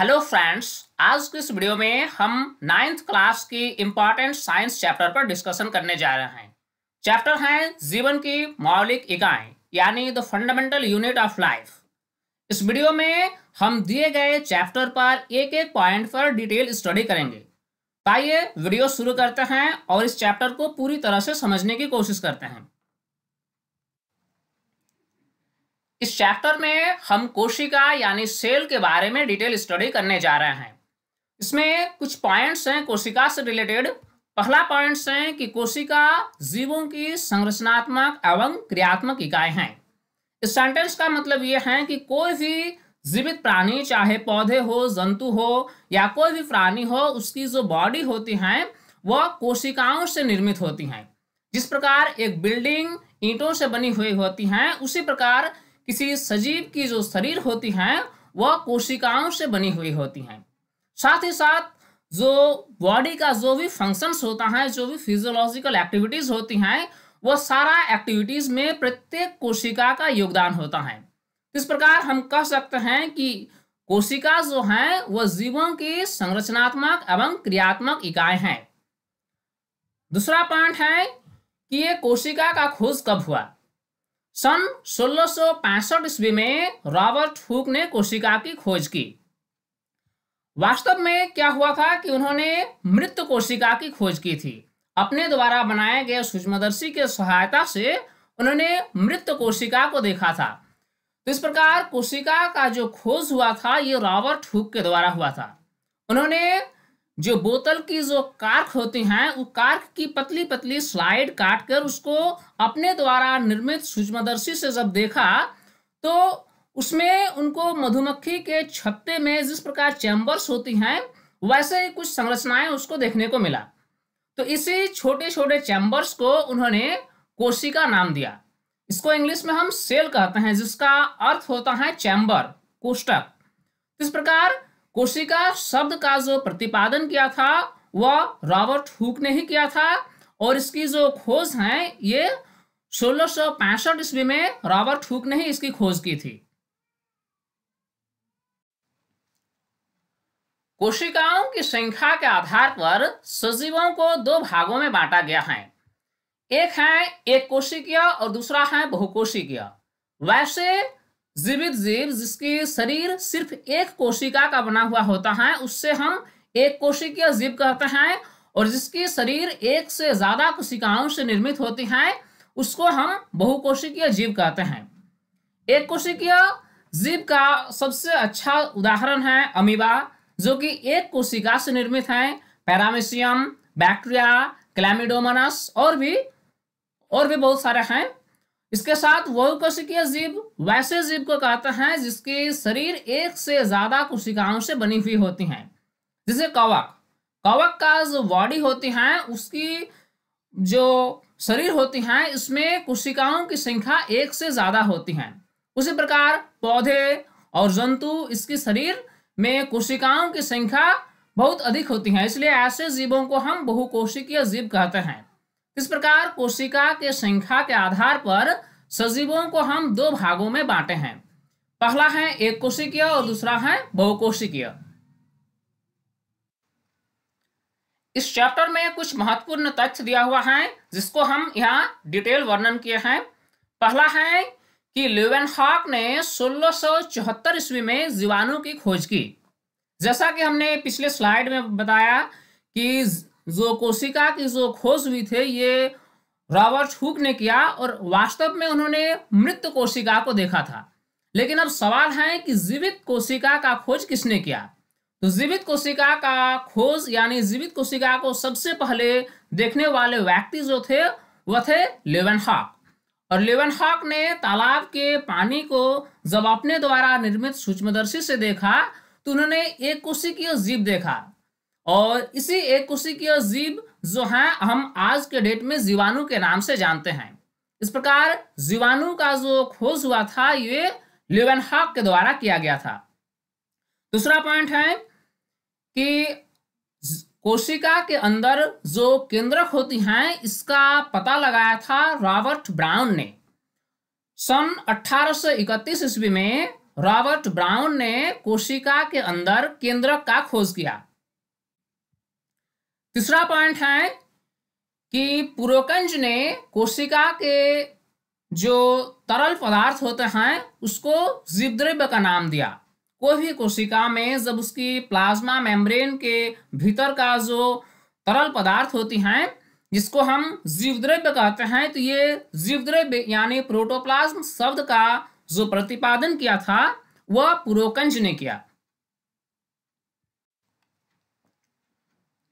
hello friends आज के इस वीडियो में हम नाइन्थ क्लास की इम्पॉर्टेंट साइंस चैप्टर पर डिस्कशन करने जा रहे हैं चैप्टर है जीवन की मौलिक इकाएं यानी the fundamental unit of life इस वीडियो में हम दिए गए चैप्टर पर एक एक पॉइंट पर डिटेल स्टडी करेंगे तो आइए वीडियो शुरू करते हैं और इस चैप्टर को पूरी तरह से समझने की कोशिश करते हैं इस चैप्टर में हम कोशिका यानी सेल के बारे में डिटेल स्टडी करने जा रहे हैं इसमें कुछ पॉइंट्स हैं कोशिका से रिलेटेड पहला पॉइंट्स हैं कि कोशिका जीवों की संरचनात्मक एवं क्रियात्मक इकाई हैं इस सेंटेंस का मतलब ये है कि कोई भी जीवित प्राणी चाहे पौधे हो जंतु हो या कोई भी प्राणी हो उसकी जो बॉडी होती है वह कोशिकाओं से निर्मित होती हैं जिस प्रकार एक बिल्डिंग ईंटों से बनी हुई होती हैं उसी प्रकार किसी सजीव की जो शरीर होती हैं वह कोशिकाओं से बनी हुई होती हैं साथ ही साथ जो बॉडी का जो भी फंक्शंस होता है जो भी फिजियोलॉजिकल एक्टिविटीज़ होती हैं वह सारा एक्टिविटीज़ में प्रत्येक कोशिका का योगदान होता है इस प्रकार हम कह सकते हैं कि कोशिका जो हैं वह जीवों की संरचनात्मक एवं क्रियात्मक इकाए हैं दूसरा पॉइंट है कि ये कोशिका का खोज कब हुआ सन सोलह ईस्वी में रॉबर्ट हुक ने कोशिका की खोज की वास्तव में क्या हुआ था कि उन्होंने मृत कोशिका की खोज की थी अपने द्वारा बनाए गए सूक्ष्मदर्शी के सहायता से उन्होंने मृत कोशिका को देखा था तो इस प्रकार कोशिका का जो खोज हुआ था ये रॉबर्ट हुक के द्वारा हुआ था उन्होंने जो बोतल की जो कार्क होती हैं वो कार्क की पतली पतली स्लाइड काट कर उसको अपने द्वारा निर्मित सूक्ष्मदर्शी से जब देखा तो उसमें उनको मधुमक्खी के छत्ते में जिस प्रकार चैम्बर्स होती हैं वैसे ही कुछ संरचनाएं उसको देखने को मिला तो इसी छोटे छोटे चैम्बर्स को उन्होंने कोशिका नाम दिया इसको इंग्लिश में हम सेल कहते हैं जिसका अर्थ होता है चैम्बर कोष्टक इस प्रकार कोशिका शब्द का जो प्रतिपादन किया था वह रॉबर्ट हुक ने ही किया था और इसकी जो खोज है ये सोलह ईस्वी में रॉबर्ट हुक ने ही इसकी खोज की थी कोशिकाओं की संख्या के आधार पर सजीवों को दो भागों में बांटा गया है एक है एक कोशिकीय और दूसरा है बहुकोशिकीय वैसे जीवित जीव जिसकी शरीर सिर्फ एक कोशिका का बना हुआ होता है उससे हम एक कोशिकीय जीव कहते हैं और जिसकी शरीर एक से ज्यादा कोशिकाओं से निर्मित होती है उसको हम बहुकोशिकीय जीव कहते हैं एक कोशिकीय जीव का सबसे अच्छा उदाहरण है अमीबा जो कि एक कोशिका से निर्मित है पैरामेशियम बैक्टीरिया क्लैमिडोमनस और भी और भी बहुत सारे हैं इसके साथ वह कोशिकीय जीव वैसे जीव को कहते हैं जिसके शरीर एक से ज्यादा कोशिकाओं से बनी हुई होती हैं जैसे कवक कवक का जो बॉडी होती है उसकी जो शरीर होती हैं इसमें कोशिकाओं की संख्या एक से ज्यादा होती है उसी प्रकार पौधे और जंतु इसके शरीर में कोशिकाओं की संख्या बहुत अधिक होती है इसलिए ऐसे जीवों को हम बहुकोशिकीय जीव कहते हैं इस प्रकार कोशिका के संख्या के आधार पर सजीवों को हम दो भागों में बांटे हैं पहला है एक कोशिकीय और दूसरा है बहुकोशिकीय इस चैप्टर में कुछ महत्वपूर्ण तथ्य दिया हुआ है जिसको हम यहाँ डिटेल वर्णन किए हैं पहला है कि लेवन हॉक ने सोलह ईस्वी में जीवाणु की खोज की जैसा कि हमने पिछले स्लाइड में बताया कि जो कोशिका की जो खोज हुई थे ये रॉबर्ट हुक ने किया और वास्तव में उन्होंने मृत कोशिका को देखा था लेकिन अब सवाल है कि जीवित कोशिका का खोज किसने किया तो जीवित कोशिका का खोज यानी जीवित कोशिका को सबसे पहले देखने वाले व्यक्ति जो थे वह थे लेवन हॉक और लेवन हॉक ने तालाब के पानी को जब अपने द्वारा निर्मित सूक्ष्मदर्शी से देखा तो उन्होंने एक कोशिकीय जीव देखा और इसी एक कुर्सी की जीव जो है हम आज के डेट में जीवाणु के नाम से जानते हैं इस प्रकार जीवाणु का जो खोज हुआ था ये लेवनहॉक के द्वारा किया गया था दूसरा पॉइंट है कि कोशिका के अंदर जो केंद्रक होती हैं इसका पता लगाया था रॉबर्ट ब्राउन ने सन 1831 ईस्वी में रॉबर्ट ब्राउन ने कोशिका के अंदर केंद्रक का खोज किया तीसरा पॉइंट है कि पुरोकंज ने कोशिका के जो तरल पदार्थ होते हैं उसको जीवद्रव्य का नाम दिया कोई भी कोशिका में जब उसकी प्लाज्मा मेम्ब्रेन के भीतर का जो तरल पदार्थ होती हैं जिसको हम जीवद्रव्य कहते हैं तो ये जीवद्रव्य यानी प्रोटोप्लाज्म शब्द का जो प्रतिपादन किया था वह पुरोकंज ने किया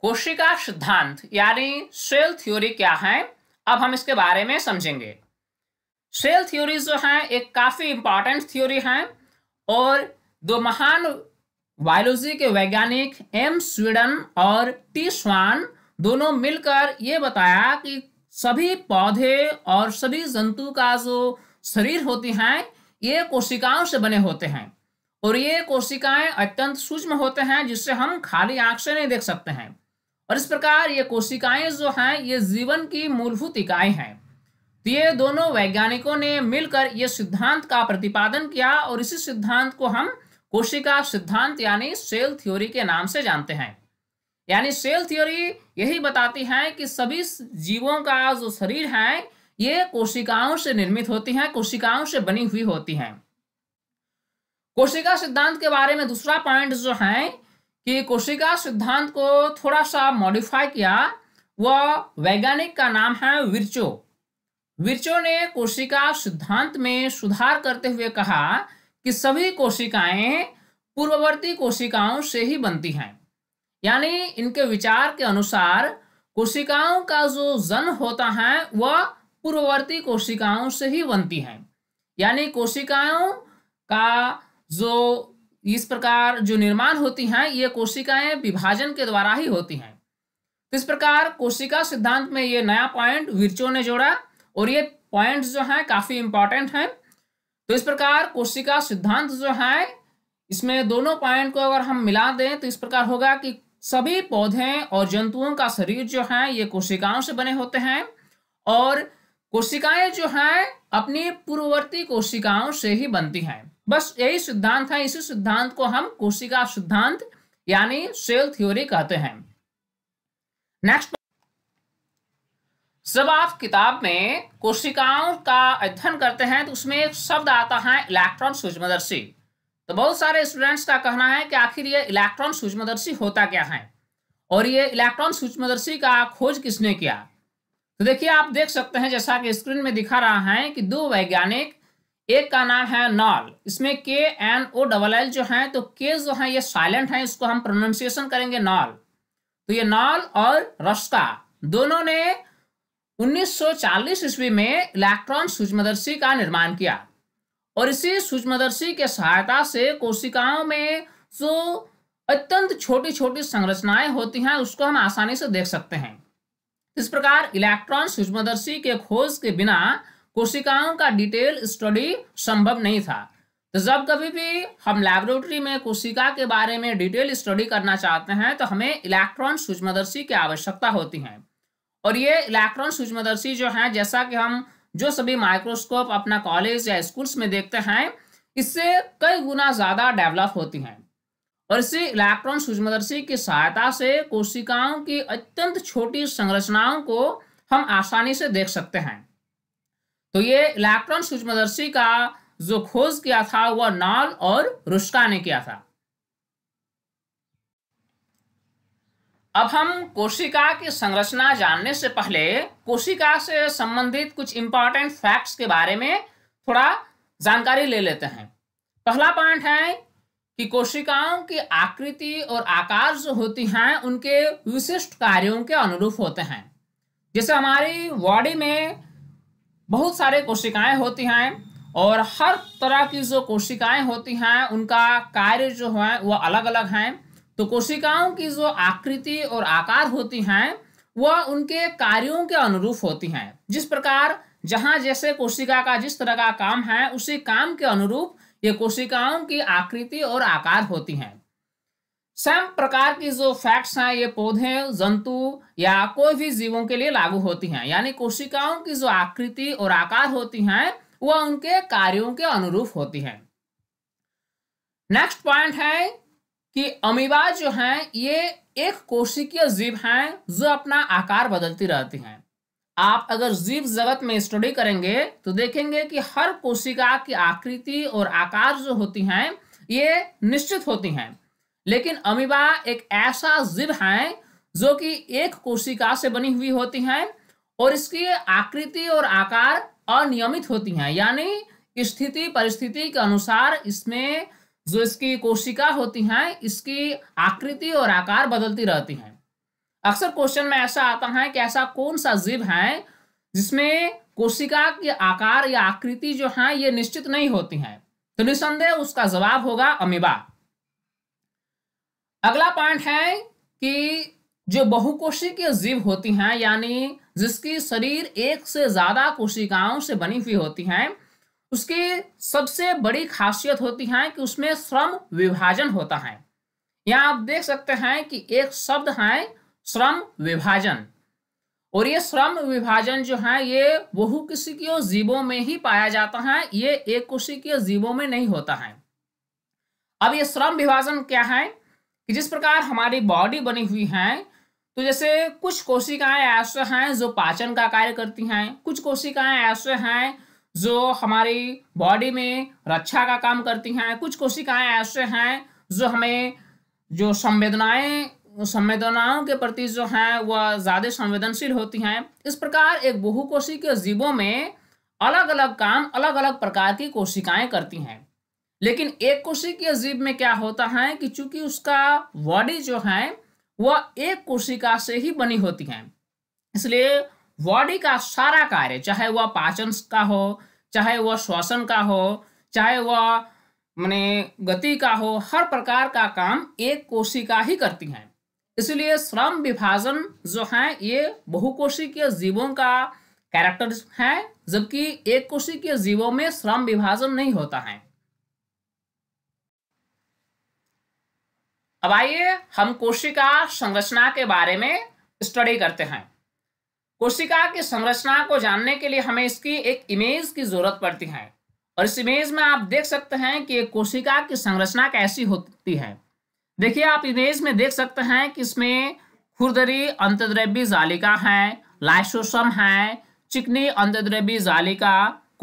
कोशिका सिद्धांत यानी सेल थ्योरी क्या है अब हम इसके बारे में समझेंगे सेल थ्योरी जो है एक काफ़ी इंपॉर्टेंट थ्योरी है और दो महान बायोलॉजी के वैज्ञानिक एम स्वीडन और टी स्वान दोनों मिलकर ये बताया कि सभी पौधे और सभी जंतु का जो शरीर होती हैं ये कोशिकाओं से बने होते हैं और ये कोशिकाएं अत्यंत सूक्ष्म होते हैं जिससे हम खाली आंख से नहीं देख सकते हैं और इस प्रकार ये कोशिकाएं जो हैं ये जीवन की मूलभूत इकाएं हैं तो ये दोनों वैज्ञानिकों ने मिलकर ये सिद्धांत का प्रतिपादन किया और इसी सिद्धांत को हम कोशिका सिद्धांत यानी सेल थ्योरी के नाम से जानते हैं यानी सेल थ्योरी यही बताती है कि सभी जीवों का जो शरीर है ये कोशिकाओं से निर्मित होती हैं कोशिकाओं से बनी हुई होती हैं कोशिका सिद्धांत के बारे में दूसरा पॉइंट जो है कि कोशिका सिद्धांत को थोड़ा सा मॉडिफाई किया वह वैज्ञानिक का नाम है विरचो विरचो ने कोशिका सिद्धांत में सुधार करते हुए कहा कि सभी कोशिकाएं पूर्ववर्ती कोशिकाओं से ही बनती हैं यानी इनके विचार के अनुसार कोशिकाओं का जो जन्म होता है वह पूर्ववर्ती कोशिकाओं से ही बनती हैं यानी कोशिकाओं का जो इस प्रकार जो निर्माण होती हैं ये कोशिकाएं विभाजन के द्वारा ही होती हैं तो इस प्रकार कोशिका सिद्धांत में ये नया पॉइंट विरचो ने जोड़ा और ये पॉइंट्स जो हैं काफ़ी इंपॉर्टेंट हैं तो इस प्रकार कोशिका सिद्धांत जो है इसमें दोनों पॉइंट को अगर हम मिला दें तो इस प्रकार होगा कि सभी पौधे और जंतुओं का शरीर जो है ये कोशिकाओं से बने होते हैं और कोशिकाएं जो हैं अपनी पूर्ववर्ती कोशिकाओं से ही बनती हैं बस यही सिद्धांत है इसी सिद्धांत को हम कोशिका सिद्धांत यानी सेल थ्योरी कहते हैं नेक्स्ट जब आप किताब में कोशिकाओं का अध्ययन करते हैं तो उसमें एक शब्द आता है इलेक्ट्रॉन सूक्ष्मदर्शी तो बहुत सारे स्टूडेंट्स का कहना है कि आखिर ये इलेक्ट्रॉन सूक्ष्मदर्शी होता क्या है और ये इलेक्ट्रॉन सूक्ष्मदर्शी का खोज किसने किया तो देखिए आप देख सकते हैं जैसा कि स्क्रीन में दिखा रहा है कि दो वैज्ञानिक एक का नाम है नॉल इसमें के एन ओ डबल एल जो है तो के जो है ये साइलेंट है इसको हम प्रोनाउंसिएशन करेंगे नॉल तो ये नॉल और रस्का दोनों ने 1940 सौ ईस्वी में इलेक्ट्रॉन सूक्ष्मदर्शी का निर्माण किया और इसी सूक्ष्मदर्शी के सहायता से कोशिकाओं में जो अत्यंत छोटी छोटी संरचनाएं होती हैं उसको हम आसानी से देख सकते हैं इस प्रकार इलेक्ट्रॉन सूक्ष्मदर्शी के खोज के बिना कोशिकाओं का डिटेल स्टडी संभव नहीं था तो जब कभी भी हम लैबोरेटरी में कोशिका के बारे में डिटेल स्टडी करना चाहते हैं तो हमें इलेक्ट्रॉन सूक्ष्मदर्शी की आवश्यकता होती है और ये इलेक्ट्रॉन सूक्ष्मदर्शी जो है जैसा कि हम जो सभी माइक्रोस्कोप अपना कॉलेज या स्कूल्स में देखते हैं इससे कई गुना ज़्यादा डेवलप होती हैं और इसी इलेक्ट्रॉन सूक्ष्मदर्शी की सहायता से कोशिकाओं की अत्यंत छोटी संरचनाओं को हम आसानी से देख सकते हैं तो ये इलेक्ट्रॉन सूक्ष्मदर्शी का जो खोज किया था वह नाल और रुस्का ने किया था अब हम कोशिका की संरचना जानने से पहले कोशिका से संबंधित कुछ इंपॉर्टेंट फैक्ट्स के बारे में थोड़ा जानकारी ले लेते हैं पहला पॉइंट है कि कोशिकाओं की आकृति और आकार जो होती हैं उनके विशिष्ट कार्यों के अनुरूप होते हैं जैसे हमारी बॉडी में बहुत सारे कोशिकाएं होती हैं और हर तरह की जो कोशिकाएं होती हैं उनका कार्य जो है वह अलग अलग हैं तो कोशिकाओं की जो आकृति और आकार होती हैं वह उनके कार्यों के अनुरूप होती हैं जिस प्रकार जहां जैसे कोशिका का जिस तरह का काम है उसी काम के अनुरूप ये कोशिकाओं की आकृति और आकार होती हैं सैम प्रकार की जो फैक्ट्स हैं ये पौधे जंतु या कोई भी जीवों के लिए लागू होती हैं यानी कोशिकाओं की जो आकृति और आकार होती हैं वह उनके कार्यों के अनुरूप होती हैं नेक्स्ट पॉइंट है कि अमीबा जो हैं ये एक कोशिकीय जीव हैं जो अपना आकार बदलती रहती हैं आप अगर जीव जगत में स्टडी करेंगे तो देखेंगे कि हर कोशिका की आकृति और आकार जो होती हैं ये निश्चित होती हैं लेकिन अमीबा एक ऐसा जीव है जो कि एक कोशिका से बनी हुई होती है और इसकी आकृति और आकार अनियमित होती है यानी स्थिति परिस्थिति के अनुसार इसमें जो इसकी कोशिका होती हैं इसकी आकृति और आकार बदलती रहती हैं अक्सर क्वेश्चन में ऐसा आता है कि ऐसा कौन सा जीव है जिसमें कोशिका के आकार या आकृति जो है ये निश्चित नहीं होती है तो निसंदेह उसका जवाब होगा अमीबा अगला पॉइंट है कि जो बहुकोशिकीय जीव होती हैं यानी जिसकी शरीर एक से ज़्यादा कोशिकाओं से बनी हुई होती हैं उसकी सबसे बड़ी खासियत होती है कि उसमें श्रम विभाजन होता है यहाँ आप देख सकते हैं कि एक शब्द है श्रम विभाजन और ये श्रम विभाजन जो है ये बहु किसी के जीवों में ही पाया जाता है ये एक कोशिकीय जीवों में नहीं होता है अब ये श्रम विभाजन क्या है कि जिस प्रकार हमारी बॉडी बनी हुई है तो जैसे कुछ कोशिकाएं ऐसे हैं जो पाचन का कार्य करती हैं कुछ कोशिकाएं ऐसे हैं जो हमारी बॉडी में रक्षा का काम करती हैं कुछ कोशिकाएं ऐसे हैं जो हमें जो संवेदनाएं संवेदनाओं के प्रति जो हैं वह ज़्यादा संवेदनशील होती हैं इस प्रकार एक बहुकोशी के जीवों में अलग अलग काम अलग अलग प्रकार की कोशिकाएं करती हैं लेकिन एक के अजीब में क्या होता है कि चूंकि उसका बॉडी जो है वह एक कोशिका से ही बनी होती है इसलिए बॉडी का सारा कार्य चाहे वह पाचन का हो चाहे वह श्वसन का हो चाहे वह मैंने गति का हो हर प्रकार का काम एक कोशिका ही करती है इसलिए श्रम विभाजन जो है ये बहुकोशिकीय जीवों का कैरेक्टर है जबकि एक कोशिकीय जीवों में श्रम विभाजन नहीं होता है अब आइए हम कोशिका संरचना के बारे में स्टडी करते हैं कोशिका की संरचना को जानने के लिए हमें इसकी एक इमेज की जरूरत पड़ती है और इस इमेज में आप देख सकते हैं कि कोशिका की संरचना कैसी होती है देखिए आप इमेज में देख सकते हैं कि इसमें खुरदरी अंतद्रव्य जालिका है लाइसोसम है चिकनी अंतद्रव्य जालिका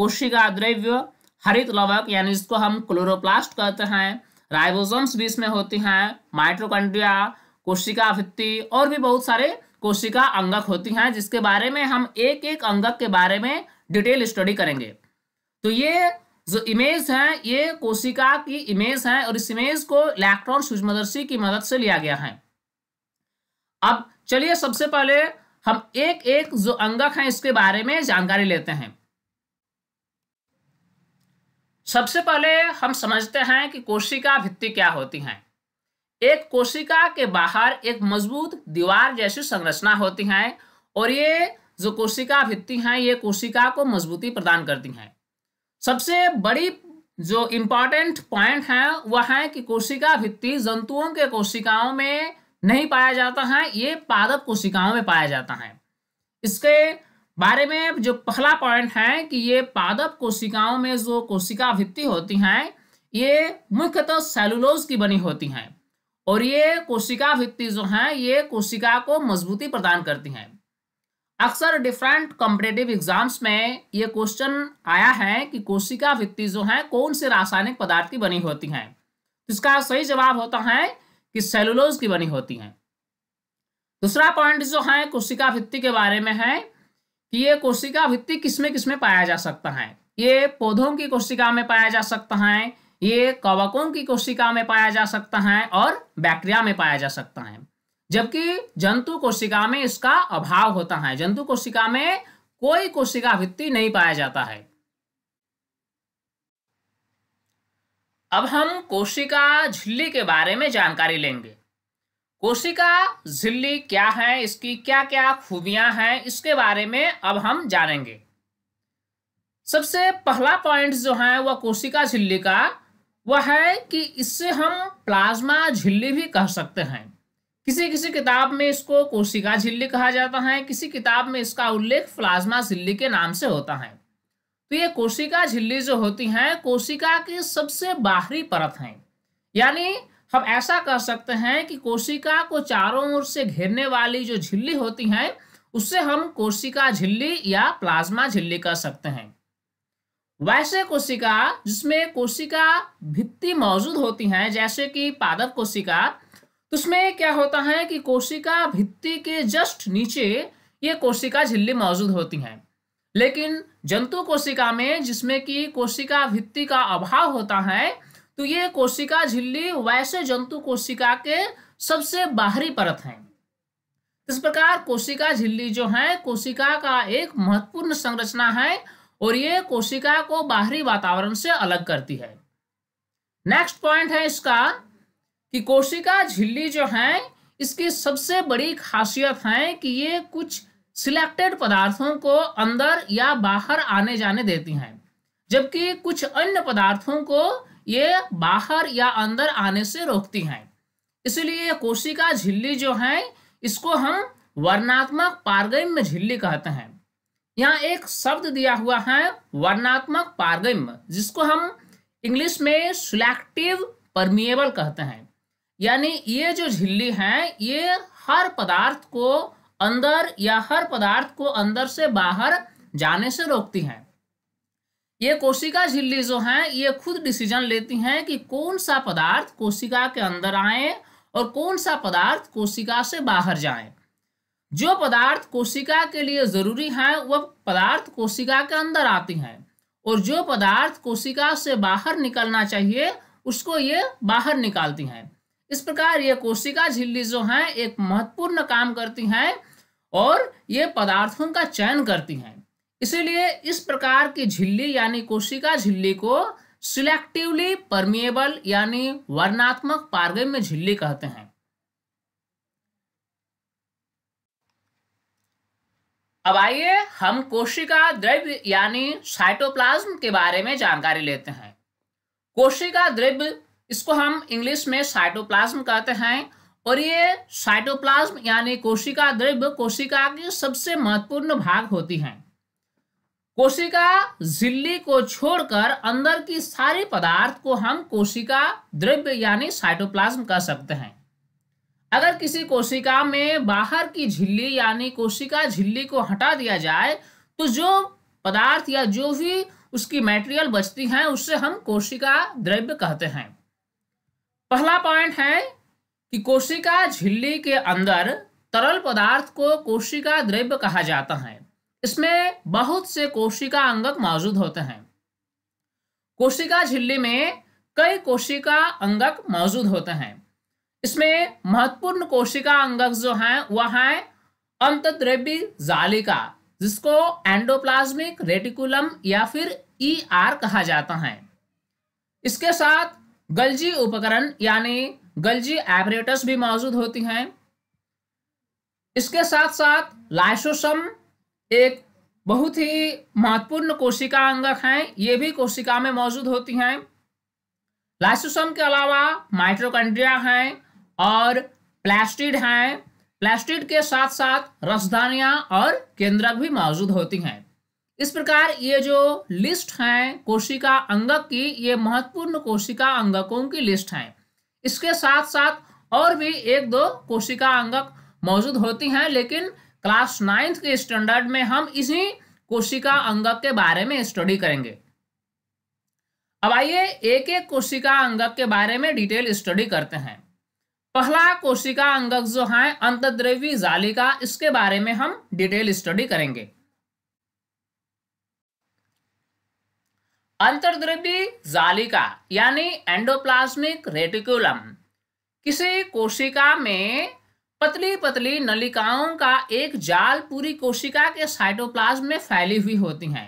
कोशिका द्रव्य हरित लवक यानी इसको हम क्लोरोप्लास्ट कहते हैं राइबोसोम्स भी इसमें होती हैं माइट्रोकंड्रिया कोशिका भित्ति और भी बहुत सारे कोशिका अंगक होती हैं जिसके बारे में हम एक एक अंगक के बारे में डिटेल स्टडी करेंगे तो ये जो इमेज है ये कोशिका की इमेज है और इस इमेज को इलेक्ट्रॉन सूक्ष्मदर्शी की मदद से लिया गया है अब चलिए सबसे पहले हम एक एक जो अंगक हैं इसके बारे में जानकारी लेते हैं सबसे पहले हम समझते हैं कि कोशिका भित्ति क्या होती हैं एक कोशिका के बाहर एक मजबूत दीवार जैसी संरचना होती है और ये जो कोशिका भित्ति हैं ये कोशिका को मजबूती प्रदान करती हैं सबसे बड़ी जो इम्पॉर्टेंट पॉइंट है वह है कि कोशिका भित्ति जंतुओं के कोशिकाओं में नहीं पाया जाता है ये पादप कोशिकाओं में पाया जाता है इसके बारे में जो पहला पॉइंट है कि ये पादप कोशिकाओं में जो कोशिका भित्ति होती हैं ये मुख्यतः सेलुलोज की बनी होती हैं और ये कोशिका भित्ति जो हैं ये कोशिका को मजबूती प्रदान करती हैं अक्सर डिफरेंट कॉम्पिटेटिव एग्जाम्स में ये क्वेश्चन आया है कि कोशिका भित्ति जो है कौन से रासायनिक पदार्थ की बनी होती हैं तो इसका सही जवाब होता है कि सेलुलोज की बनी होती हैं दूसरा पॉइंट जो है कोशिका भित्ति के बारे में है कि ये कोशिका भित्ति किसमें किसमें पाया जा सकता है ये पौधों की कोशिका में पाया जा सकता है ये कवकों की कोशिका में पाया जा सकता है और बैक्टीरिया में पाया जा सकता है जबकि जंतु कोशिका में इसका अभाव होता है जंतु कोशिका में कोई कोशिका भित्ति नहीं पाया जाता है अब हम कोशिका झिल्ली के बारे में जानकारी लेंगे कोशिका झिल्ली क्या है इसकी क्या क्या खूबियां हैं इसके बारे में अब हम जानेंगे सबसे पहला पॉइंट जो है वह कोशिका झिल्ली का वह है कि इससे हम प्लाज्मा झिल्ली भी कह सकते हैं किसी किसी किताब में इसको कोशिका झिल्ली कहा जाता है किसी किताब में इसका उल्लेख प्लाज्मा झिल्ली के नाम से होता है तो ये कोशिका झिल्ली जो होती है कोशिका की सबसे बाहरी परत है यानी हम ऐसा कह सकते हैं कि कोशिका को चारों ओर से घेरने वाली जो झिल्ली होती है उससे हम कोशिका झिल्ली या प्लाज्मा झिल्ली कह सकते हैं वैसे कोशिका जिसमें कोशिका भित्ति मौजूद होती हैं जैसे कि पादप कोशिका तो उसमें क्या होता है कि कोशिका भित्ति के जस्ट नीचे ये कोशिका झिल्ली मौजूद होती हैं लेकिन जंतु कोशिका में जिसमें कि कोशिका भित्ति का अभाव होता है तो ये कोशिका झिल्ली वैसे जंतु कोशिका के सबसे बाहरी परत है इस प्रकार कोशिका झिल्ली जो है कोशिका का एक महत्वपूर्ण संरचना है और ये कोशिका को बाहरी वातावरण से अलग करती है नेक्स्ट पॉइंट है इसका कि कोशिका झिल्ली जो है इसकी सबसे बड़ी खासियत है कि ये कुछ सिलेक्टेड पदार्थों को अंदर या बाहर आने जाने देती हैं जबकि कुछ अन्य पदार्थों को ये बाहर या अंदर आने से रोकती हैं इसलिए कोशिका झिल्ली जो है इसको हम वर्णात्मक पारगम्य झिल्ली कहते हैं यहाँ एक शब्द दिया हुआ है वर्णात्मक पारगम्य जिसको हम इंग्लिश में सिलेक्टिव परमिएबल कहते हैं यानी ये जो झिल्ली है ये हर पदार्थ को अंदर या हर पदार्थ को अंदर से बाहर जाने से रोकती हैं ये कोशिका झिल्ली जो है ये खुद डिसीजन लेती हैं कि कौन सा पदार्थ कोशिका के अंदर आए और कौन सा पदार्थ कोशिका से बाहर जाए जो पदार्थ कोशिका के लिए ज़रूरी हैं वह पदार्थ कोशिका के अंदर आती हैं और जो पदार्थ कोशिका से बाहर निकलना चाहिए उसको ये बाहर निकालती हैं इस प्रकार ये कोशिका झिल्ली जो हैं एक महत्वपूर्ण काम करती हैं और ये पदार्थों का चयन करती हैं इसीलिए इस प्रकार की झिल्ली यानी कोशिका झिल्ली को सिलेक्टिवली परमिएबल यानी वर्णात्मक पारगम्य में झिल्ली कहते हैं अब आइए हम कोशिका द्रव्य यानी साइटोप्लाज्म के बारे में जानकारी लेते हैं कोशिका द्रव्य इसको हम इंग्लिश में साइटोप्लाज्म कहते हैं और ये साइटोप्लाज्म यानी कोशिका द्रव्य कोशिका की सबसे महत्वपूर्ण भाग होती हैं कोशिका झिल्ली को छोड़कर अंदर की सारे पदार्थ को हम कोशिका द्रव्य यानी साइटोप्लाज्म कह सकते हैं अगर किसी कोशिका में बाहर की झिल्ली यानी कोशिका झिल्ली को हटा दिया जाए तो जो पदार्थ या जो भी उसकी मेटेरियल बचती है उससे हम कोशिका द्रव्य कहते हैं पहला पॉइंट है कि कोशिका झिल्ली के अंदर तरल पदार्थ को कोशिका द्रव्य कहा जाता है इसमें बहुत से कोशिका अंगक मौजूद होते हैं कोशिका झिल्ली में कई कोशिका अंगक मौजूद होते हैं इसमें महत्वपूर्ण कोशिका अंगक जो हैं वह है अंतद्रव्य जालिका जिसको एंडोप्लाज्मिक रेटिकुलम या फिर ईआर e कहा जाता है इसके साथ गलजी उपकरण यानी गलजी एपरेटस भी मौजूद होती हैं इसके साथ साथ लाइसोसम एक बहुत ही महत्वपूर्ण कोशिका अंगक हैं ये भी कोशिका में मौजूद होती हैं लाइसोसोम के अलावा माइट्रोकंड्रिया हैं और प्लास्टिड हैं प्लास्टिड के साथ साथ रसधानियाँ और केंद्रक भी मौजूद होती हैं इस प्रकार ये जो लिस्ट हैं कोशिका अंगक की ये महत्वपूर्ण कोशिका अंगकों की लिस्ट हैं इसके साथ साथ और भी एक दो कोशिका अंगक मौजूद होती हैं लेकिन क्लास नाइन्थ के स्टैंडर्ड में हम इसी कोशिका अंगक के बारे में स्टडी करेंगे अब आइए एक एक कोशिका अंगक के बारे में डिटेल स्टडी करते हैं पहला कोशिका अंगक जो है अंतद्रव्य जालिका इसके बारे में हम डिटेल स्टडी करेंगे अंतर्द्रव्य जालिका यानी एंडोप्लाज्मिक रेटिकुलम किसी कोशिका में पतली पतली नलिकाओं का एक जाल पूरी कोशिका के साइटोप्लाज्म में फैली हुई होती हैं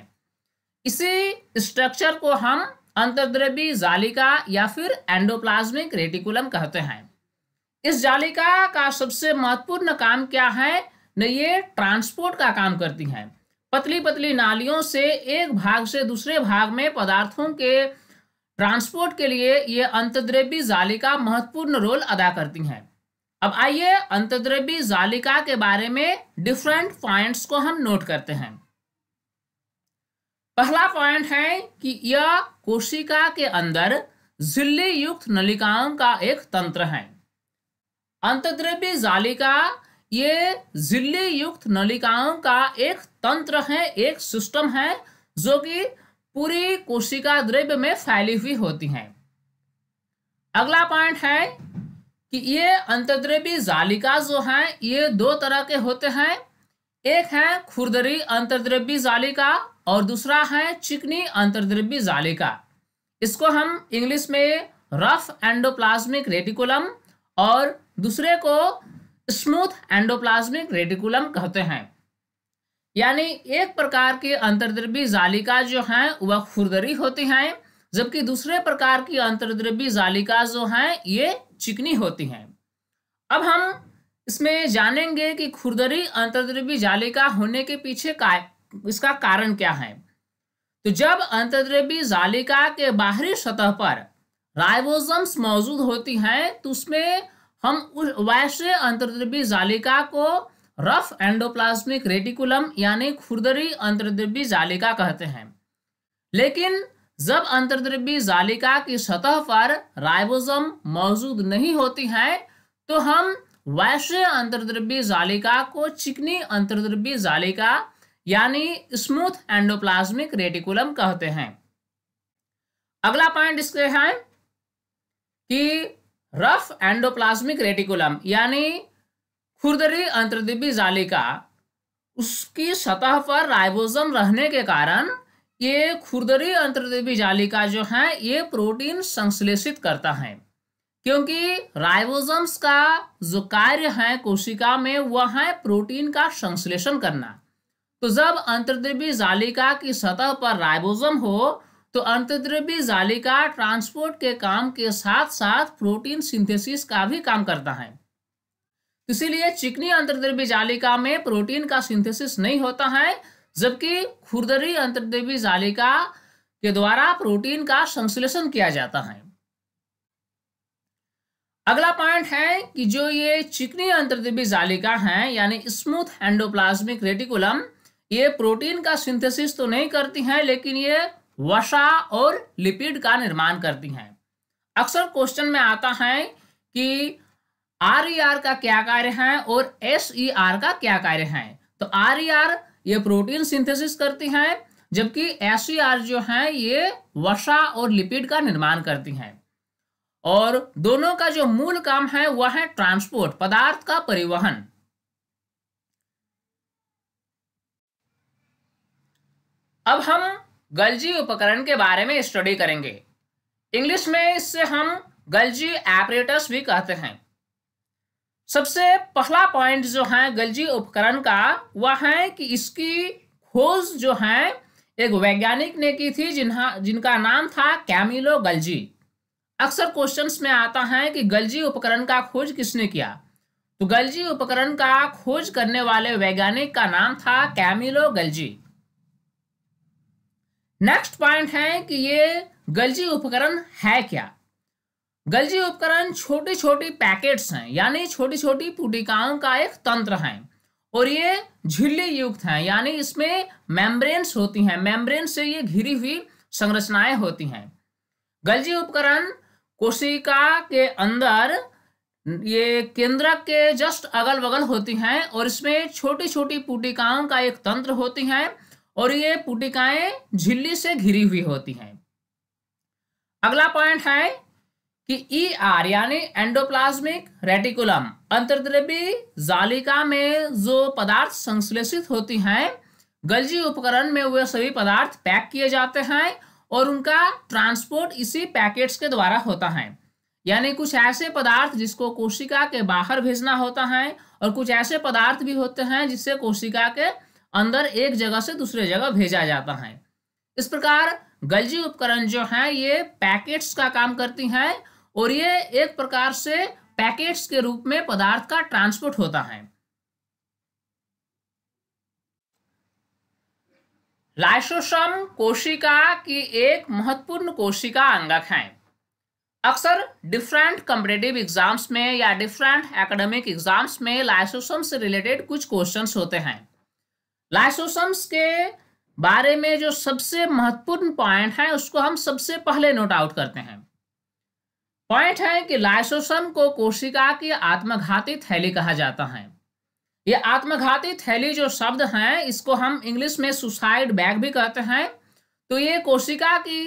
इसी स्ट्रक्चर को हम अंतर्द्रवी जालिका या फिर एंडोप्लाज्मिक रेटिकुलम कहते हैं इस जालिका का सबसे महत्वपूर्ण काम क्या है न ये ट्रांसपोर्ट का काम करती हैं पतली पतली नालियों से एक भाग से दूसरे भाग में पदार्थों के ट्रांसपोर्ट के लिए ये अंतर्द्रवी जालिका महत्वपूर्ण रोल अदा करती हैं अब आइए अंतद्रव्य जालिका के बारे में डिफरेंट पॉइंट्स को हम नोट करते हैं पहला पॉइंट है कि यह कोशिका के अंदर झिल्ली युक्त नलिकाओं का एक तंत्र है अंतद्रव्य जालिका ये झिल्ली युक्त नलिकाओं का एक तंत्र है एक सिस्टम है जो कि पूरी कोशिका द्रव्य में फैली हुई होती है अगला पॉइंट है कि ये अंतर्द्रवी जालिका जो हैं ये दो तरह के होते हैं एक है खुरदरी अंतर्द्रव्य जालिका और दूसरा है चिकनी अंतर्द्रव्य जालिका इसको हम इंग्लिश में रफ एंडोप्लाज्मिक रेटिकुलम और दूसरे को स्मूथ एंडोप्लाज्मिक रेटिकुलम कहते हैं यानी एक प्रकार की अंतर्द्रव्य जालिका जो हैं वह खुरदरी होती हैं जबकि दूसरे प्रकार की अंतर्द्रव्य जालिका जो हैं ये चिकनी होती हैं अब हम इसमें जानेंगे कि खुरदरी अंतर्द्रव्य जालिका होने के पीछे का इसका कारण क्या है तो जब अंतर्द्रव्य जालिका के बाहरी सतह पर राइबोसम्स मौजूद होती हैं तो उसमें हम उस वैसे अंतर्द्रव्य जालिका को रफ एंडोप्लाज्मिक रेटिकुलम यानी खुरदरी अंतर्द्रव्य जालिका कहते हैं लेकिन जब अंतर्द्रव्य जालिका की सतह पर राइबोसोम मौजूद नहीं होती हैं तो हम वैश्य अंतर्द्रव्य जालिका को चिकनी अंतर्द्रव्य जालिका यानी स्मूथ एंडोप्लाज्मिक रेटिकुलम कहते हैं अगला पॉइंट इसके है कि रफ एंडोप्लाज्मिक रेटिकुलम यानी खुरदरी अंतर्द्रव्य जालिका उसकी सतह पर राइबोसोम रहने के कारण ये खुरदरी अंतर्देवी जालिका जो है ये प्रोटीन संश्लेषित करता है क्योंकि राइबोसोम्स का जो कार्य है कोशिका में वह है प्रोटीन का संश्लेषण करना तो जब अंतर्द्रवी जालिका की सतह पर राइबोसोम हो तो अंतर्द्रवी जालिका ट्रांसपोर्ट के काम के साथ साथ प्रोटीन सिंथेसिस का भी काम करता है इसीलिए चिकनी अंतर्द्रवी जालिका में प्रोटीन का सिंथेसिस नहीं होता है जबकि खुरदरी अंतर्देवी जालिका के द्वारा प्रोटीन का संश्लेषण किया जाता है अगला पॉइंट है कि जो ये चिकनी अंतर्देवी जालिका है यानी स्मूथ एंडोप्लाज्मिक रेटिकुलम ये प्रोटीन का सिंथेसिस तो नहीं करती हैं लेकिन ये वसा और लिपिड का निर्माण करती हैं अक्सर क्वेश्चन में आता है कि आर ई आर का क्या कार्य है और एस ई आर का क्या कार्य है तो आर ई आर ये प्रोटीन सिंथेसिस करती हैं जबकि आर e जो हैं ये वसा और लिपिड का निर्माण करती हैं और दोनों का जो मूल काम है वह है ट्रांसपोर्ट पदार्थ का परिवहन अब हम गलजी उपकरण के बारे में स्टडी करेंगे इंग्लिश में इससे हम गलजी एपरेटस भी कहते हैं सबसे पहला पॉइंट जो है गलजी उपकरण का वह है कि इसकी खोज जो है एक वैज्ञानिक ने की थी जिन्हा जिनका नाम था कैमिलो गलजी अक्सर क्वेश्चंस में आता है कि गलजी उपकरण का खोज किसने किया तो गलजी उपकरण का खोज करने वाले वैज्ञानिक का नाम था कैमिलो गलजी नेक्स्ट पॉइंट है कि ये गलजी उपकरण है क्या गलजी उपकरण छोटी छोटी पैकेट्स हैं यानी छोटी छोटी पुटिकाओं का एक तंत्र है और ये झिल्ली युक्त हैं यानी इसमें मेम्ब्रेन्स होती हैं मेम्ब्रेन से ये घिरी हुई संरचनाएं होती हैं गलजी उपकरण कोशिका के अंदर ये केंद्रक के जस्ट अगल बगल होती हैं और इसमें छोटी छोटी पुटिकाओं का एक तंत्र होती हैं और ये पुटिकाएं झिल्ली से घिरी हुई होती हैं अगला पॉइंट है कि ई आर यानी एंडोप्लाज्मिक रेटिकुलम अंतर्द्रव्य जालिका में जो पदार्थ संश्लेषित होती हैं गलजी उपकरण में वे सभी पदार्थ पैक किए जाते हैं और उनका ट्रांसपोर्ट इसी पैकेट्स के द्वारा होता है यानी कुछ ऐसे पदार्थ जिसको कोशिका के बाहर भेजना होता है और कुछ ऐसे पदार्थ भी होते हैं जिससे कोशिका के अंदर एक जगह से दूसरे जगह भेजा जाता है इस प्रकार गलजी उपकरण जो है ये पैकेट्स का काम करती हैं और ये एक प्रकार से पैकेट्स के रूप में पदार्थ का ट्रांसपोर्ट होता है लाइसोसम कोशिका की एक महत्वपूर्ण कोशिका अंगक है अक्सर डिफरेंट कंपिटेटिव एग्जाम्स में या डिफरेंट एकेडमिक एग्जाम्स में लाइसोसम से रिलेटेड कुछ क्वेश्चंस होते हैं लाइसोसम्स के बारे में जो सबसे महत्वपूर्ण पॉइंट है उसको हम सबसे पहले नोट आउट करते हैं पॉइंट है कि लाइसोसम को कोशिका की आत्मघाती थैली कहा जाता है ये आत्मघाती थैली जो शब्द है इसको हम इंग्लिश में सुसाइड बैग भी कहते हैं तो ये कोशिका की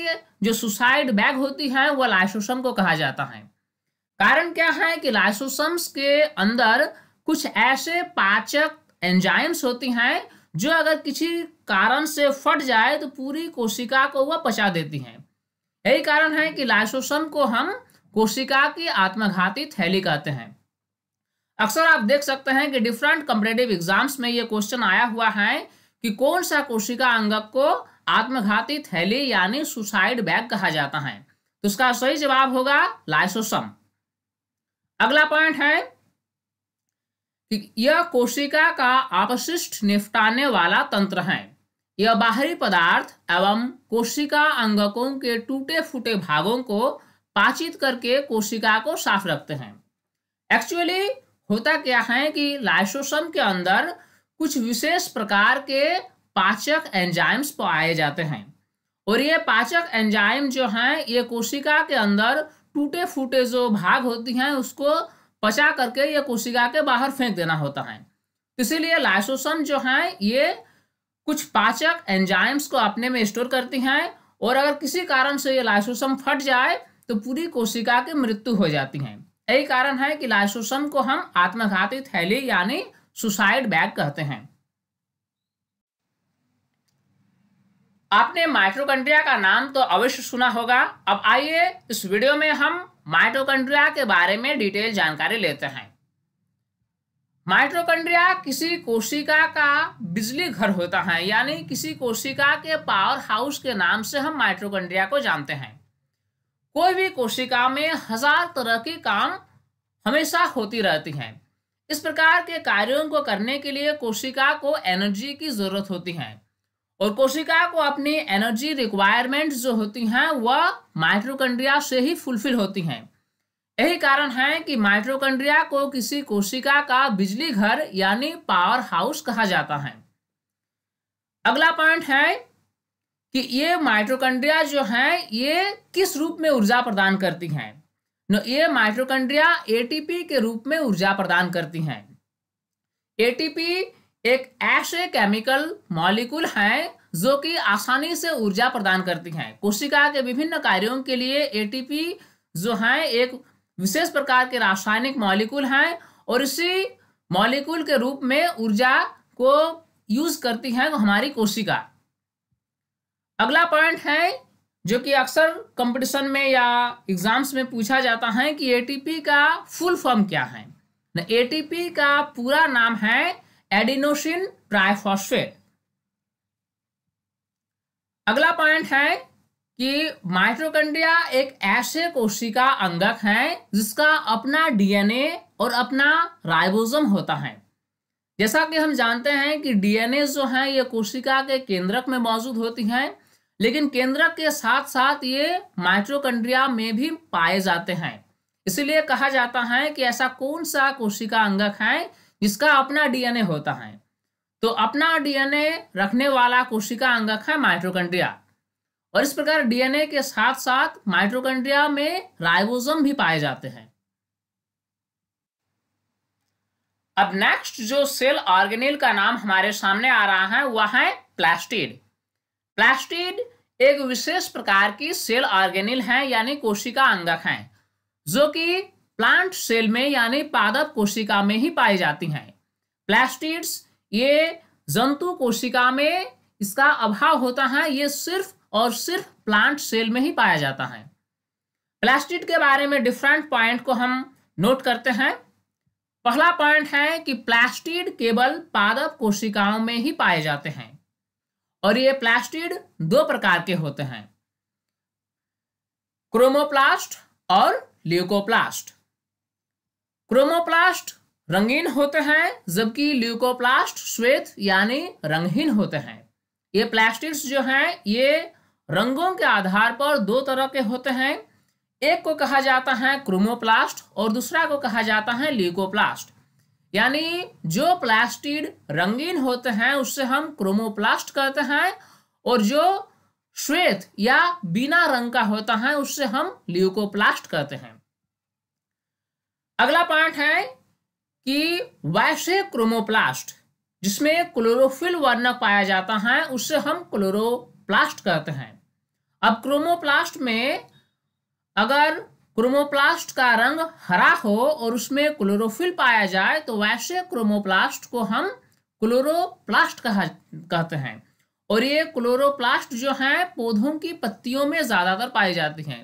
जो सुसाइड बैग होती है वह लाइसोसम को कहा जाता है कारण क्या है कि लाइसोसम्स के अंदर कुछ ऐसे पाचक एंजाइम्स होती हैं जो अगर किसी कारण से फट जाए तो पूरी कोशिका को वह पचा देती हैं यही कारण है कि लाइसोसम को हम कोशिका की आत्मघाती थैली कहते हैं अक्सर आप देख सकते हैं कि डिफरेंट कंपटेटिव एग्जाम्स में ये क्वेश्चन आया हुआ है कि कौन सा कोशिका अंगक को आत्मघाती थैली यानी सुसाइड बैग कहा जाता है तो इसका सही जवाब होगा लाइसोसम अगला पॉइंट है कि यह कोशिका का अपशिष्ट निपटाने वाला तंत्र है यह बाहरी पदार्थ एवं कोशिका अंगकों के टूटे फूटे भागों को पाचित करके कोशिका को साफ रखते हैं एक्चुअली होता क्या है कि लाइसोसम के अंदर कुछ विशेष प्रकार के पाचक एंजाइम्स पाए जाते हैं और ये पाचक एंजाइम जो हैं ये कोशिका के अंदर टूटे फूटे जो भाग होती हैं उसको पचा करके ये कोशिका के बाहर फेंक देना होता है इसीलिए लाइसोसम जो हैं ये कुछ पाचक एंजाइम्स को अपने में स्टोर करती हैं और अगर किसी कारण से ये लाइसोसम फट जाए तो पूरी कोशिका की मृत्यु हो जाती है यही कारण है कि लाइसोसम को हम आत्मघाती थैली यानी सुसाइड बैग कहते हैं आपने माइट्रोकंड्रिया का नाम तो अवश्य सुना होगा अब आइए इस वीडियो में हम माइट्रोकंड्रिया के बारे में डिटेल जानकारी लेते हैं माइट्रोकंड्रिया किसी कोशिका का बिजली घर होता है यानी किसी कोशिका के पावर हाउस के नाम से हम माइट्रोकंड्रिया को जानते हैं कोई भी कोशिका में हजार तरह के काम हमेशा होती रहती हैं इस प्रकार के कार्यों को करने के लिए कोशिका को एनर्जी की जरूरत होती है और कोशिका को अपनी एनर्जी रिक्वायरमेंट जो होती हैं वह माइट्रोकंड्रिया से ही फुलफिल होती हैं यही कारण है कि माइट्रोकंड्रिया को किसी कोशिका का बिजली घर यानी पावर हाउस कहा जाता है अगला पॉइंट है कि ये माइट्रोकंड्रिया जो हैं ये किस रूप में ऊर्जा प्रदान करती हैं न ये माइट्रोकंड्रिया एटीपी के रूप में ऊर्जा प्रदान करती हैं एटीपी एक ऐसे केमिकल मॉलिक्यूल हैं जो कि आसानी से ऊर्जा प्रदान करती हैं कोशिका के विभिन्न कार्यों के लिए एटीपी जो हैं एक विशेष प्रकार के रासायनिक मॉलिक्यूल हैं और इसी मॉलिक्यूल के रूप में ऊर्जा को यूज करती हैं हमारी कोशिका अगला पॉइंट है जो कि अक्सर कंपटीशन में या एग्जाम्स में पूछा जाता है कि एटीपी का फुल फॉर्म क्या है एटीपी का पूरा नाम है एडिनोसिन ट्राइफॉस्फेट अगला पॉइंट है कि माइट्रोकंड्रिया एक ऐसे कोशिका अंगक है जिसका अपना डीएनए और अपना राइबोसोम होता है जैसा कि हम जानते हैं कि डीएनए जो है ये कोशिका के केंद्रक में मौजूद होती है लेकिन केंद्रक के साथ साथ ये माइट्रोकंड्रिया में भी पाए जाते हैं इसलिए कहा जाता है कि ऐसा कौन सा कोशिका अंगक है जिसका अपना डीएनए होता है तो अपना डीएनए रखने वाला कोशिका अंगक है माइट्रोकंड्रिया और इस प्रकार डीएनए के साथ साथ माइट्रोकंड्रिया में राइबोसोम भी पाए जाते हैं अब नेक्स्ट जो सेल ऑर्गेनेल का नाम हमारे सामने आ रहा है वह है प्लास्टिड प्लास्टिड एक विशेष प्रकार की सेल ऑर्गेनिल है यानी कोशिका अंगक है जो कि प्लांट सेल में यानी पादप कोशिका में ही पाई जाती हैं प्लास्टिड्स ये जंतु कोशिका में इसका अभाव होता है ये सिर्फ और सिर्फ प्लांट सेल में ही पाया जाता है प्लास्टिड के बारे में डिफरेंट पॉइंट को हम नोट करते हैं पहला पॉइंट है कि प्लास्टिड केवल पादप कोशिकाओं में ही पाए जाते हैं और ये प्लास्टिड दो प्रकार के होते हैं क्रोमोप्लास्ट और ल्यूकोप्लास्ट क्रोमोप्लास्ट रंगीन होते हैं जबकि ल्यूकोप्लास्ट श्वेत यानी रंगहीन होते हैं ये प्लास्टिक्स जो हैं ये रंगों के आधार पर दो तरह के होते हैं एक को कहा जाता है क्रोमोप्लास्ट और दूसरा को कहा जाता है ल्यूकोप्लास्ट यानी जो प्लास्टिड रंगीन होते हैं उससे हम क्रोमोप्लास्ट कहते हैं और जो श्वेत या बिना रंग का होता है उससे हम ल्यूकोप्लास्ट कहते हैं अगला पॉइंट है कि वैसे क्रोमोप्लास्ट जिसमें क्लोरोफिल वर्णक पाया जाता है उससे हम क्लोरोप्लास्ट कहते हैं अब क्रोमोप्लास्ट में अगर क्रोमोप्लास्ट का रंग हरा हो और उसमें क्लोरोफिल पाया जाए तो वैसे क्रोमोप्लास्ट को हम क्लोरोप्लास्ट कहा कहते हैं और ये क्लोरोप्लास्ट जो हैं पौधों की पत्तियों में ज़्यादातर पाई जाती हैं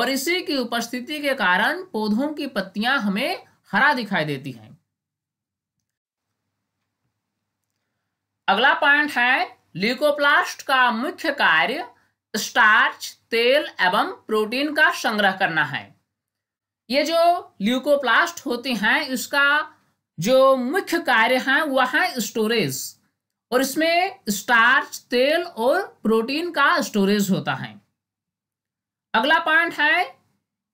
और इसी की उपस्थिति के कारण पौधों की पत्तियां हमें हरा दिखाई देती हैं अगला पॉइंट है लिकोप्लास्ट का मुख्य कार्य स्टार्च तेल एवं प्रोटीन का संग्रह करना है ये जो ल्यूकोप्लास्ट होते हैं इसका जो मुख्य कार्य है वह है स्टोरेज और इसमें स्टार्च तेल और प्रोटीन का स्टोरेज होता है अगला पॉइंट है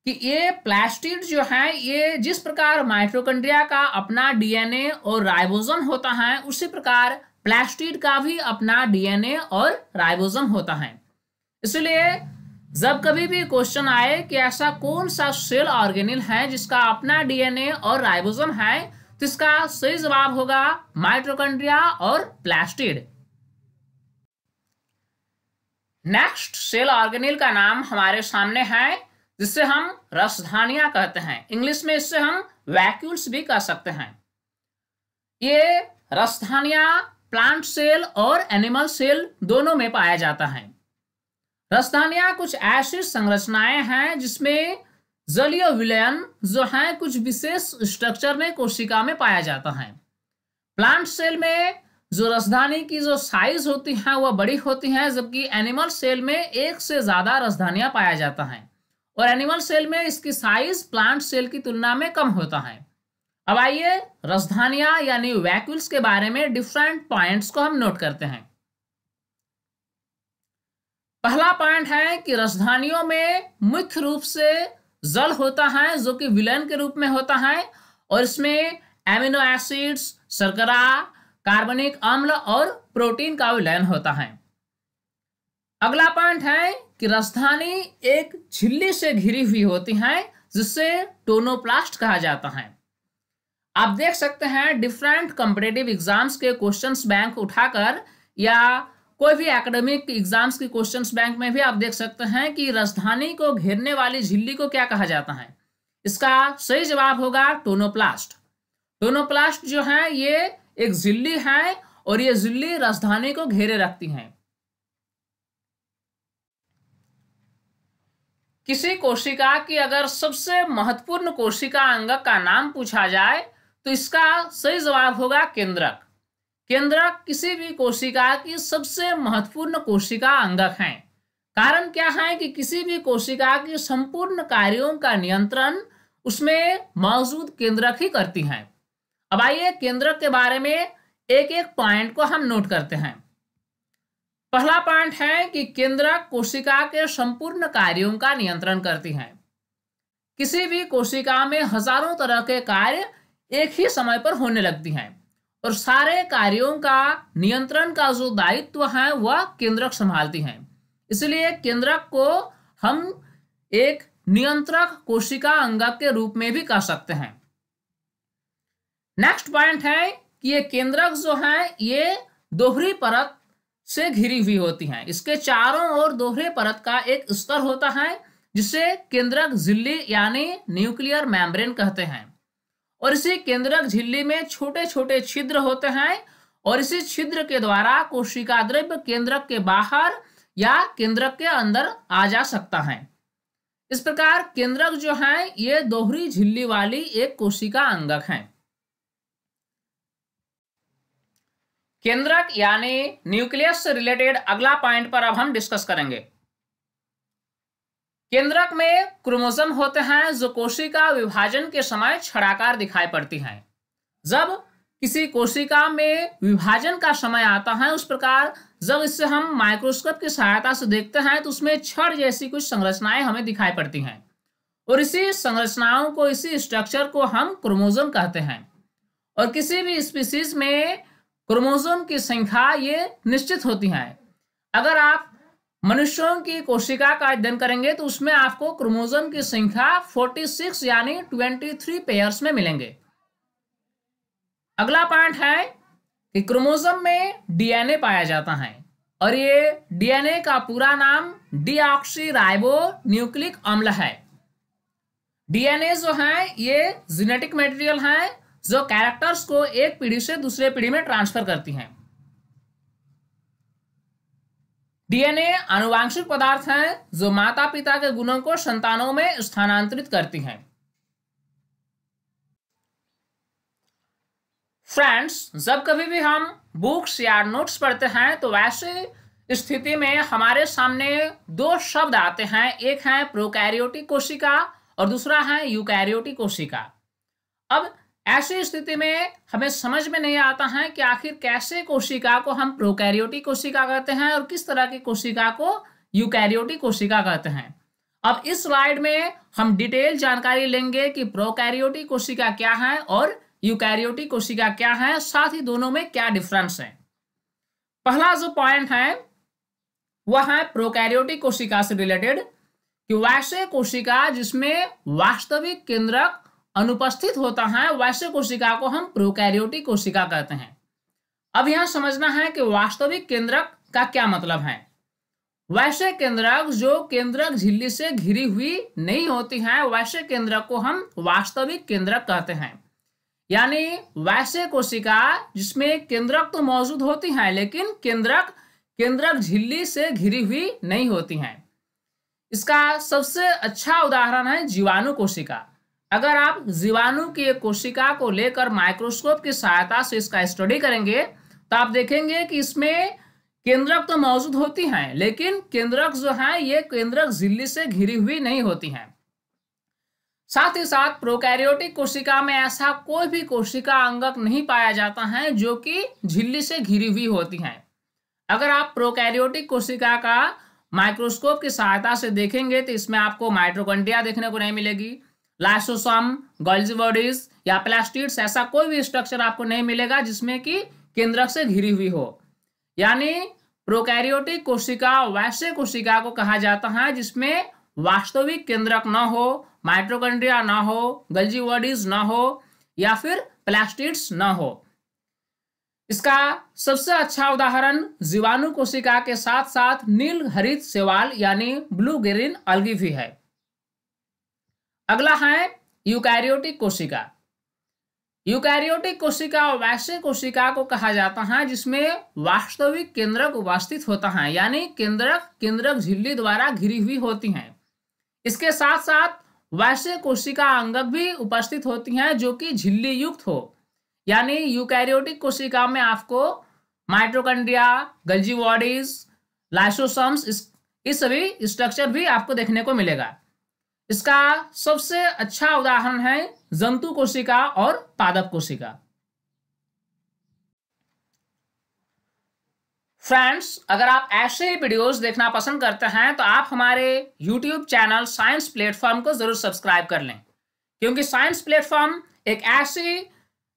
कि ये प्लास्टिड जो है ये जिस प्रकार माइट्रोकंड्रिया का अपना डीएनए और राइबोसोम होता है उसी प्रकार प्लास्टिड का भी अपना डीएनए और राइबोसोम होता है इसलिए जब कभी भी क्वेश्चन आए कि ऐसा कौन सा सेल ऑर्गेनिल है जिसका अपना डीएनए और राइबोसोम है तो इसका सही जवाब होगा माइट्रोकंड्रिया और प्लास्टिड नेक्स्ट सेल ऑर्गेनिल का नाम हमारे सामने है जिसे हम रसधानिया कहते हैं इंग्लिश में इससे हम वैक्यूल्स भी कह सकते हैं ये रसधानिया प्लांट सेल और एनिमल सेल दोनों में पाया जाता है रसदानियाँ कुछ ऐसी संरचनाएं हैं जिसमें जलीय विलयन जो है कुछ विशेष स्ट्रक्चर में कोशिका में पाया जाता है प्लांट सेल में जो रसधानी की जो साइज होती है वह बड़ी होती है जबकि एनिमल सेल में एक से ज्यादा रसधानियां पाया जाता है और एनिमल सेल में इसकी साइज प्लांट सेल की तुलना में कम होता है अब आइए रसधानियां यानी वैक्यूल्स के बारे में डिफरेंट पॉइंट्स को हम नोट करते हैं पहला पॉइंट है कि राजधानियों में मुख्य रूप से जल होता है जो कि विलयन के रूप में होता है और इसमें एमिनो एसिड्स शर्करा कार्बनिक अम्ल और प्रोटीन का विलयन होता है अगला पॉइंट है कि राजधानी एक झिल्ली से घिरी हुई होती है जिससे टोनोप्लास्ट कहा जाता है आप देख सकते हैं डिफरेंट कंपिटेटिव एग्जाम्स के क्वेश्चंस बैंक उठाकर या कोई भी एकेडमिक एग्जाम्स की क्वेश्चंस बैंक में भी आप देख सकते हैं कि राजधानी को घेरने वाली झिल्ली को क्या कहा जाता है इसका सही जवाब होगा टोनोप्लास्ट टोनोप्लास्ट जो है ये एक झिल्ली है और ये झिल्ली राजधानी को घेरे रखती है किसी कोशिका की अगर सबसे महत्वपूर्ण कोशिका अंग का नाम पूछा जाए तो इसका सही जवाब होगा केंद्रक केंद्रक किसी भी कोशिका की सबसे महत्वपूर्ण कोशिका अंगक हैं कारण क्या है कि किसी भी कोशिका की संपूर्ण कार्यों का नियंत्रण उसमें मौजूद केंद्रक ही करती हैं अब आइए केंद्रक के बारे में एक एक पॉइंट को हम नोट करते हैं पहला पॉइंट है कि केंद्रक कोशिका के संपूर्ण कार्यों का नियंत्रण करती हैं किसी भी कोशिका में हजारों तरह के कार्य एक ही समय पर होने लगती हैं और सारे कार्यों का नियंत्रण का जो दायित्व है वह केंद्रक संभालती है इसलिए केंद्रक को हम एक नियंत्रक कोशिका अंगक के रूप में भी कह सकते हैं नेक्स्ट पॉइंट है कि ये केंद्रक जो है ये दोहरी परत से घिरी हुई होती है इसके चारों ओर दोहरे परत का एक स्तर होता है जिसे केंद्रक झिल्ली यानी न्यूक्लियर मैम्ब्रेन कहते हैं और इसी केंद्रक झिल्ली में छोटे छोटे छिद्र होते हैं और इसी छिद्र के द्वारा कोशिका द्रव्य केंद्रक के बाहर या केंद्रक के अंदर आ जा सकता है इस प्रकार केंद्रक जो है ये दोहरी झिल्ली वाली एक कोशिका अंगक है केंद्रक यानी न्यूक्लियस से रिलेटेड अगला पॉइंट पर अब हम डिस्कस करेंगे केंद्रक में क्रोमोसोम होते हैं जो कोशिका विभाजन के समय छड़ाकार दिखाई पड़ती हैं जब किसी कोशिका में विभाजन का समय आता है उस प्रकार जब इससे हम माइक्रोस्कोप की सहायता से देखते हैं तो उसमें छड़ जैसी कुछ संरचनाएं हमें दिखाई पड़ती हैं और इसी संरचनाओं को इसी स्ट्रक्चर को हम क्रोमोजोम कहते हैं और किसी भी स्पीसीज में क्रोमोजोम की संख्या ये निश्चित होती है अगर आप मनुष्यों की कोशिका का अध्ययन करेंगे तो उसमें आपको क्रोमोजोम की संख्या 46 यानी 23 पेयर्स में मिलेंगे अगला पॉइंट है कि क्रोमोजोम में डीएनए पाया जाता है और ये डीएनए का पूरा नाम राइबो न्यूक्लिक अम्ल है डीएनए जो है ये जीनेटिक मटेरियल है जो कैरेक्टर्स को एक पीढ़ी से दूसरे पीढ़ी में ट्रांसफर करती हैं डीएनए अनुवांशिक पदार्थ हैं जो माता पिता के गुणों को संतानों में स्थानांतरित करती हैं फ्रेंड्स जब कभी भी हम बुक्स या नोट्स पढ़ते हैं तो वैसे स्थिति में हमारे सामने दो शब्द आते हैं एक है प्रोकैरियोटिक कोशिका और दूसरा है यूकैरियोटिक कोशिका अब ऐसी स्थिति में हमें समझ में नहीं आता है कि आखिर कैसे कोशिका को हम प्रोकैरियोटिक कोशिका कहते हैं और किस तरह की कोशिका को यूकैरियोटिक कोशिका कहते हैं अब इस स्लाइड में हम डिटेल जानकारी लेंगे कि प्रोकैरियोटिक कोशिका क्या है और यूकैरियोटिक कोशिका क्या है साथ ही दोनों में क्या डिफरेंस है पहला जो पॉइंट है वह है प्रोकैरियोटिक कोशिका से रिलेटेड कि वैसे कोशिका जिसमें वास्तविक केंद्रक अनुपस्थित होता है वैसे कोशिका को हम प्रोकैरियोटिक कोशिका कहते हैं अब यहां समझना है कि वास्तविक केंद्रक का क्या मतलब है वैसे केंद्रक जो केंद्रक झिल्ली से घिरी हुई नहीं होती है वैसे केंद्रक को हम वास्तविक केंद्रक कहते हैं यानी वैसे कोशिका जिसमें केंद्रक तो मौजूद होती है लेकिन केंद्रक केंद्रक झिल्ली से घिरी हुई नहीं होती है इसका सबसे अच्छा उदाहरण है जीवाणु कोशिका अगर आप जीवाणु की एक कोशिका को लेकर माइक्रोस्कोप की सहायता से इसका स्टडी करेंगे तो आप देखेंगे कि इसमें केंद्रक तो मौजूद होती हैं लेकिन केंद्रक जो हैं ये केंद्रक झिल्ली से घिरी हुई नहीं होती हैं साथ ही साथ प्रोकैरियोटिक कोशिका में ऐसा कोई भी कोशिका अंगक नहीं पाया जाता है जो कि झिल्ली से घिरी हुई होती हैं अगर आप प्रोकैरियोटिक कोशिका का माइक्रोस्कोप की सहायता से देखेंगे तो इसमें आपको माइट्रोकंडिया देखने को नहीं मिलेगी लाइसोसम गॉल्जीबॉडीज या प्लास्टिड्स ऐसा कोई भी स्ट्रक्चर आपको नहीं मिलेगा जिसमें कि केंद्रक से घिरी हुई हो यानी प्रोकैरियोटिक कोशिका वैसे कोशिका को कहा जाता है जिसमें वास्तविक केंद्रक ना हो माइट्रोकंड्रिया ना हो गल्जी बॉडीज ना हो या फिर प्लास्टिड्स ना हो इसका सबसे अच्छा उदाहरण जीवाणु कोशिका के साथ साथ नील हरित सेवाल यानी ब्लू ग्रीन अलगी भी है अगला है यूकैरियोटिक कोशिका यूकैरियोटिक कोशिका और वैश्य कोशिका को कहा जाता है जिसमें वास्तविक केंद्रक उपस्थित होता है यानी केंद्रक केंद्रक झिल्ली द्वारा घिरी हुई होती हैं इसके साथ साथ वैश्य कोशिका अंगक भी उपस्थित होती हैं जो कि झिल्ली युक्त हो यानी यूकैरियोटिक कोशिका में आपको माइट्रोकंड्रिया गल्जी बॉडीज लाइसोसम्स इस सभी स्ट्रक्चर भी आपको देखने को मिलेगा इसका सबसे अच्छा उदाहरण है जंतु कोशिका और पादप कोशिका फ्रेंड्स अगर आप ऐसे ही वीडियोस देखना पसंद करते हैं तो आप हमारे यूट्यूब चैनल साइंस प्लेटफॉर्म को जरूर सब्सक्राइब कर लें क्योंकि साइंस प्लेटफॉर्म एक ऐसी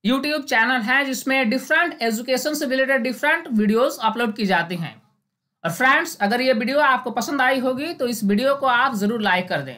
यूट्यूब चैनल है जिसमें डिफरेंट एजुकेशन से रिलेटेड डिफरेंट वीडियोस अपलोड की जाती हैं और फ्रेंड्स अगर ये वीडियो आपको पसंद आई होगी तो इस वीडियो को आप ज़रूर लाइक कर दें